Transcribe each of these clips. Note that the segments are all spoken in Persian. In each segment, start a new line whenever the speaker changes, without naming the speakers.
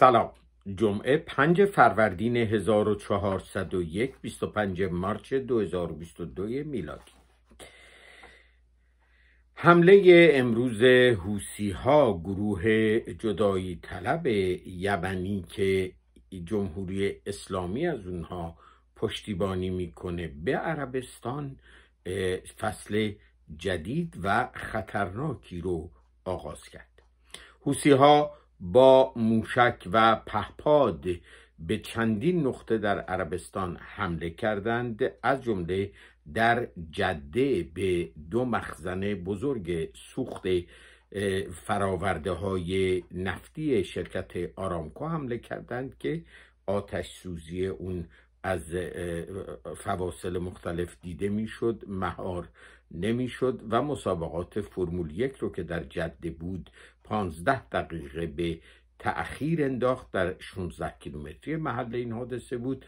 سلام جمعه 5 فروردین 1401 25 مارچ 2022 میلادی حمله امروز حوسی ها گروه جدایی طلب یمنی که جمهوری اسلامی از اونها پشتیبانی میکنه به عربستان فصل جدید و خطرناکی رو آغاز کرد حوسی ها با موشک و پهپاد به چندین نقطه در عربستان حمله کردند از جمله در جده به دو مخزن بزرگ سوخت فراورده های نفتی شرکت آرامکو حمله کردند که آتش سوزی اون از فواصل مختلف دیده میشد مهار نمیشد و مسابقات فرمول یک رو که در جده بود پانزده دقیقه به تأخیر انداخت در 16 کیلومتری محل این حادثه بود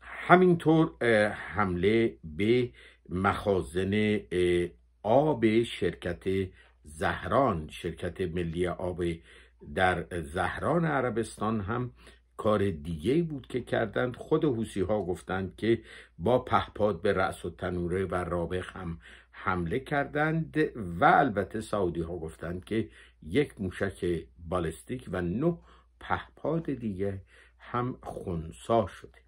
همینطور حمله به مخازن آب شرکت زهران شرکت ملی آب در زهران عربستان هم کار دیگه بود که کردند خود حوسی ها گفتند که با پهپاد به رأس و تنوره و رابخ هم حمله کردند و البته سعودی ها گفتند که یک موشک بالستیک و نه پهپاد دیگه هم خونسا شده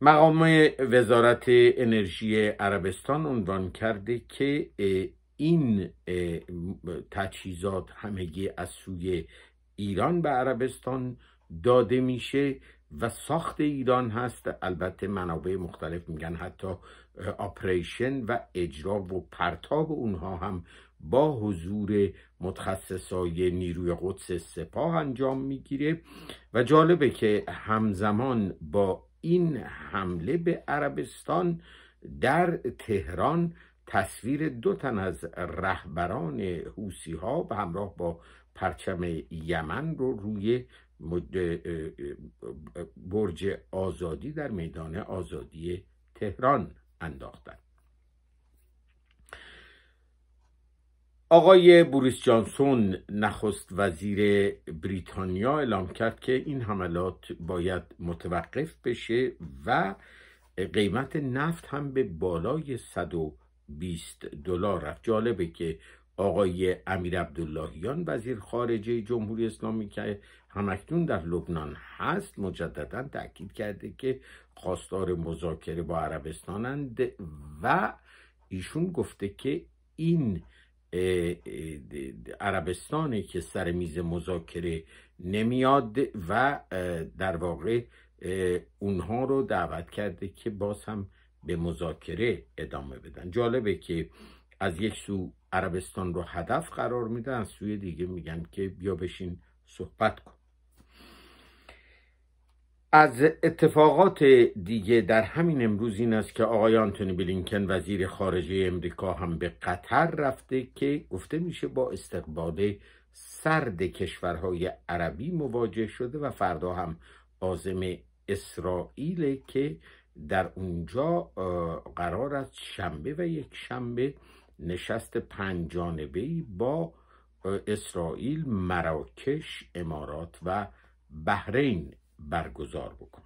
مقام وزارت انرژی عربستان عنوان کرده که این تجهیزات همگی از سوی ایران به عربستان داده میشه و ساخت ایران هست البته منابع مختلف میگن حتی آپریشن و اجرا و پرتاب اونها هم با حضور متخصصای نیروی قدس سپاه انجام میگیره و جالبه که همزمان با این حمله به عربستان در تهران تصویر دو تن از رهبران حوسی ها به همراه با پرچم یمن رو روی برج آزادی در میدان آزادی تهران انداختن آقای بوریس جانسون نخست وزیر بریتانیا اعلام کرد که این حملات باید متوقف بشه و قیمت نفت هم به بالای 120 دلار رفت جالبه که آقای امیر عبداللهیان وزیر خارجه جمهوری اسلامی که همکنون در لبنان هست مجددا تاکید کرده که خواستار مذاکره با عربستانند و ایشون گفته که این عربستانه که سر میز مذاکره نمیاد و در واقع اونها رو دعوت کرده که باز هم به مذاکره ادامه بدن جالبه که از یک سو عربستان رو هدف قرار میدن سوی دیگه میگن که بیا بشین صحبت کن از اتفاقات دیگه در همین امروز این است که آقای آنتونی بلینکن وزیر خارجه امریکا هم به قطر رفته که گفته میشه با استقبال سرد کشورهای عربی مواجه شده و فردا هم آزم اسرائیل که در اونجا قرار است شنبه و یک شنبه نشست ای با اسرائیل مراکش امارات و بحرین برگزار بکن.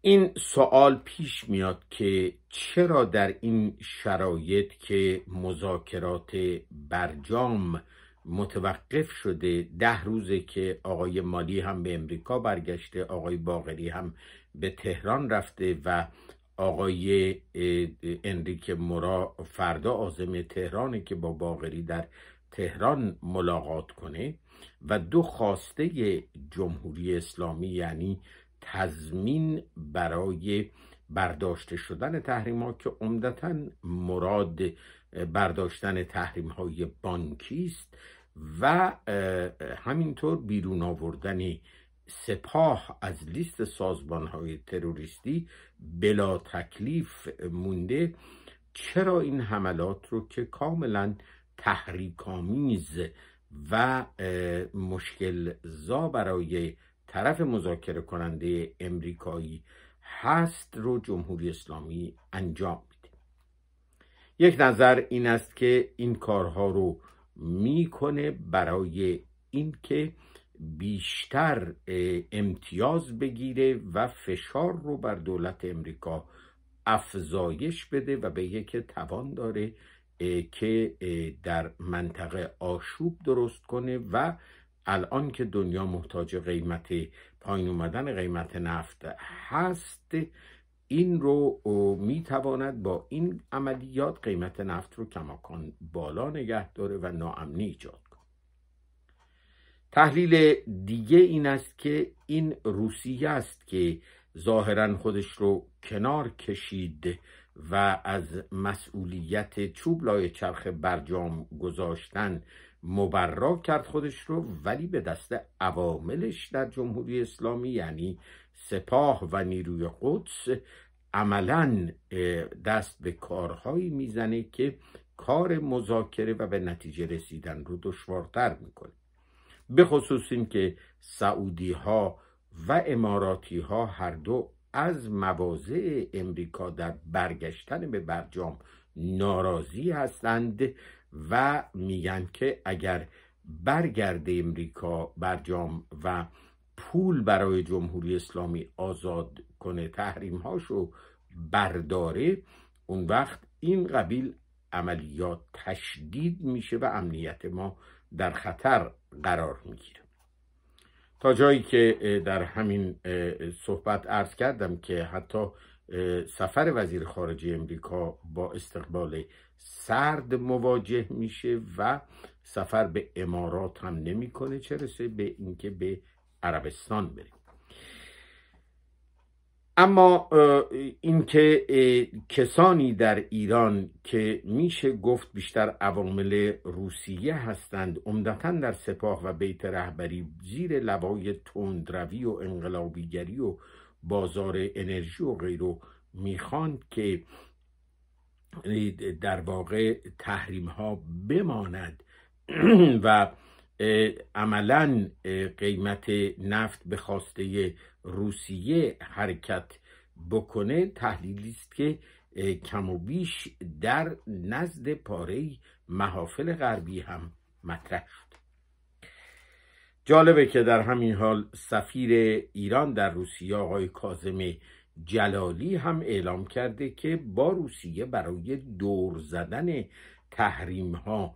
این سوال پیش میاد که چرا در این شرایط که مذاکرات برجام متوقف شده ده روزه که آقای مالی هم به امریکا برگشته آقای باغری هم به تهران رفته و آقای انریک مورا فردا آزم تهرانه که با باغری در تهران ملاقات کنه و دو خواسته جمهوری اسلامی یعنی تضمین برای برداشته شدن تحریم ها که عمدتا مراد برداشتن تحریم های بانکی است و همینطور بیرون آوردن سپاه از لیست سازمان های تروریستی بلا تکلیف مونده چرا این حملات رو که کاملا تحریکامیز و مشکل برای طرف مذاکره کننده امریکایی هست رو جمهوری اسلامی انجام میده یک نظر این است که این کارها رو میکنه برای اینکه بیشتر امتیاز بگیره و فشار رو بر دولت امریکا افزایش بده و به یک توان داره که در منطقه آشوب درست کنه و الان که دنیا محتاج قیمت پایین اومدن قیمت نفت هست این رو میتواند با این عملیات قیمت نفت رو کماکان بالا نگه داره و ناامنی ایجاد تحلیل دیگه این است که این روسیه است که ظاهرا خودش رو کنار کشید و از مسئولیت چوب لای چرخ برجام گذاشتن مبرا کرد خودش رو ولی به دست عواملش در جمهوری اسلامی یعنی سپاه و نیروی قدس عملا دست به کارهایی میزنه که کار مذاکره و به نتیجه رسیدن رو دشوارتر میکنه به خصوص این که سعودی ها و اماراتی ها هر دو از مواضع امریکا در برگشتن به برجام ناراضی هستند و میگن که اگر برگرد امریکا برجام و پول برای جمهوری اسلامی آزاد کنه تحریم هاشو برداره اون وقت این قبیل عملیات تشدید میشه و امنیت ما در خطر قرار میگیره تا جایی که در همین صحبت عرض کردم که حتی سفر وزیر خارجه امریکا با استقبال سرد مواجه میشه و سفر به امارات هم نمیکنه چه رسه به اینکه به عربستان بره اما اینکه کسانی در ایران که میشه گفت بیشتر عوامل روسیه هستند عمدتا در سپاه و بیت رهبری زیر لوای تندروی و انقلابیگری و بازار انرژی و غیره میخواند که در واقع تحریم ها بماند و عملا قیمت نفت به خواسته روسیه حرکت بکنه تحلیلی است که کم و بیش در نزد پاره محافل غربی هم مطرح شد جالبه که در همین حال سفیر ایران در روسیه آقای کازم جلالی هم اعلام کرده که با روسیه برای دور زدن تحریم ها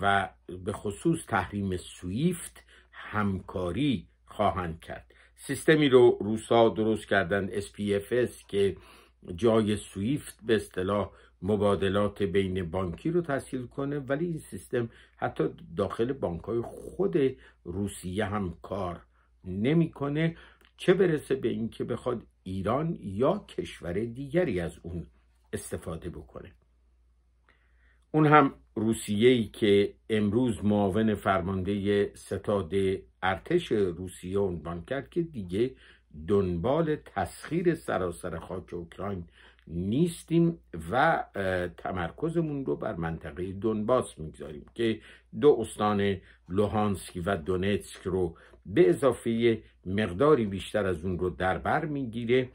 و به خصوص تحریم سویفت همکاری خواهند کرد سیستمی رو روسا درست کردن SPFS که جای سویفت به اصطلاح مبادلات بین بانکی رو تسهیل کنه ولی این سیستم حتی داخل بانکهای خود روسیه هم کار نمیکنه چه برسه به اینکه بخواد ایران یا کشور دیگری از اون استفاده بکنه اون هم روسیه که امروز معاون فرمانده ستاد ارتش روسیه عنوان کرد که دیگه دنبال تسخیر سراسر خاک اوکراین نیستیم و تمرکزمون رو بر منطقه دنباس میگذاریم که دو استان لوهانسک و دونتسک رو به اضافه مقداری بیشتر از اون رو در بر میگیره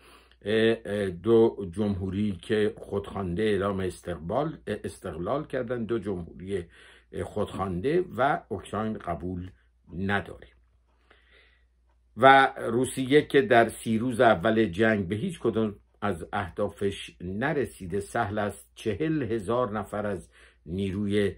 دو جمهوری که خودخوانده اعلام استقبال استقلال کردن دو جمهوری خودخوانده و اوکراین قبول نداره و روسیه که در سی روز اول جنگ به هیچ کدوم از اهدافش نرسیده سهل از چهل هزار نفر از نیروی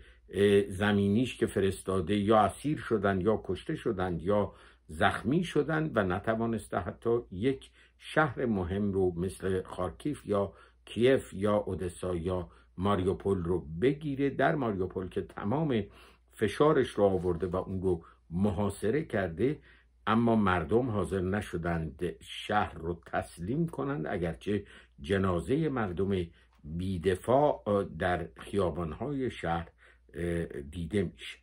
زمینیش که فرستاده یا اسیر شدند یا کشته شدند یا زخمی شدند و نتوانسته حتی یک شهر مهم رو مثل خارکیف یا کیف یا اودسا یا ماریوپول رو بگیره در ماریوپول که تمام فشارش رو آورده و اون رو محاصره کرده اما مردم حاضر نشدند شهر رو تسلیم کنند اگرچه جنازه مردم بیدفاع در خیابانهای شهر دیده میشه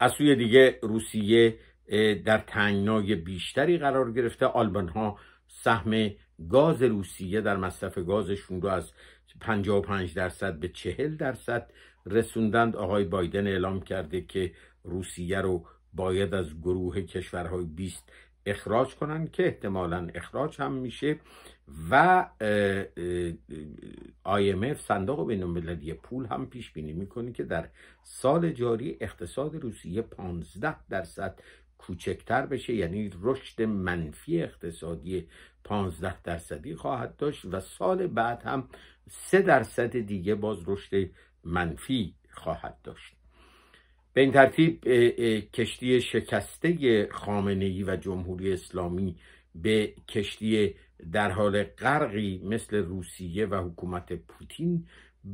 از سوی دیگه روسیه در تنگنای بیشتری قرار گرفته آلبان ها سهم گاز روسیه در مصرف گازشون رو از 55 درصد به 40 درصد رسوندند آقای بایدن اعلام کرده که روسیه رو باید از گروه کشورهای 20 اخراج کنن که احتمالا اخراج هم میشه و IMF صندوق بین المللی پول هم پیش بینی میکنه که در سال جاری اقتصاد روسیه 15 درصد کوچکتر بشه یعنی رشد منفی اقتصادی 15 درصدی خواهد داشت و سال بعد هم 3 درصد دیگه باز رشد منفی خواهد داشت به این ترتیب کشتی شکسته خامنه ای و جمهوری اسلامی به کشتی در حال غرقی مثل روسیه و حکومت پوتین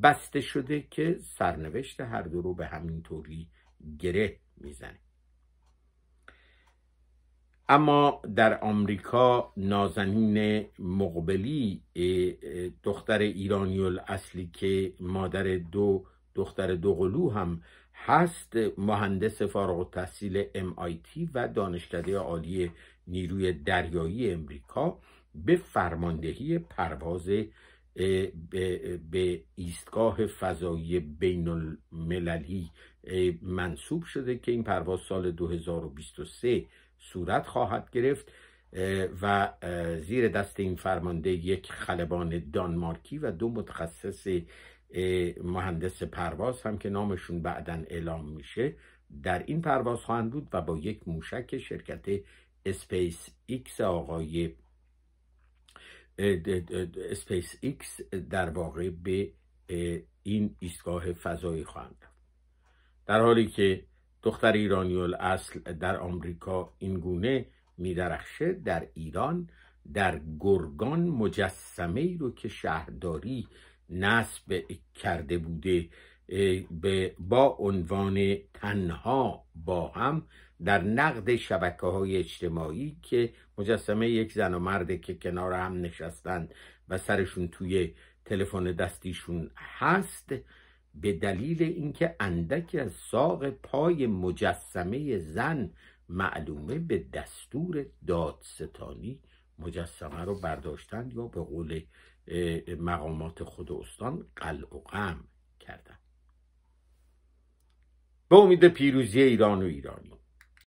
بسته شده که سرنوشت هر دو رو به همین طوری گره میزنه اما در آمریکا نازنین مقبلی دختر ایرانی الاصلی که مادر دو دختر دوقلو هم هست مهندس فارغ تحصیل MIT و دانشکده عالی نیروی دریایی امریکا به فرماندهی پرواز به ایستگاه فضایی بین المللی منصوب شده که این پرواز سال 2023 صورت خواهد گرفت و زیر دست این فرمانده یک خلبان دانمارکی و دو متخصص مهندس پرواز هم که نامشون بعدا اعلام میشه در این پرواز خواهند بود و با یک موشک شرکت اسپیس ایکس آقای اسپیس ایکس در واقع به این ایستگاه فضایی خواهند در حالی که دختر ایرانی الاصل در آمریکا این گونه میدرخشه در ایران در گرگان مجسمه رو که شهرداری نصب کرده بوده با عنوان تنها با هم در نقد شبکه های اجتماعی که مجسمه یک زن و مرد که کنار هم نشستند و سرشون توی تلفن دستیشون هست به دلیل اینکه اندک از ساق پای مجسمه زن معلومه به دستور دادستانی مجسمه رو برداشتند یا به قول مقامات خود استان قلع و قم کردند به امید پیروزی ایران و ایرانی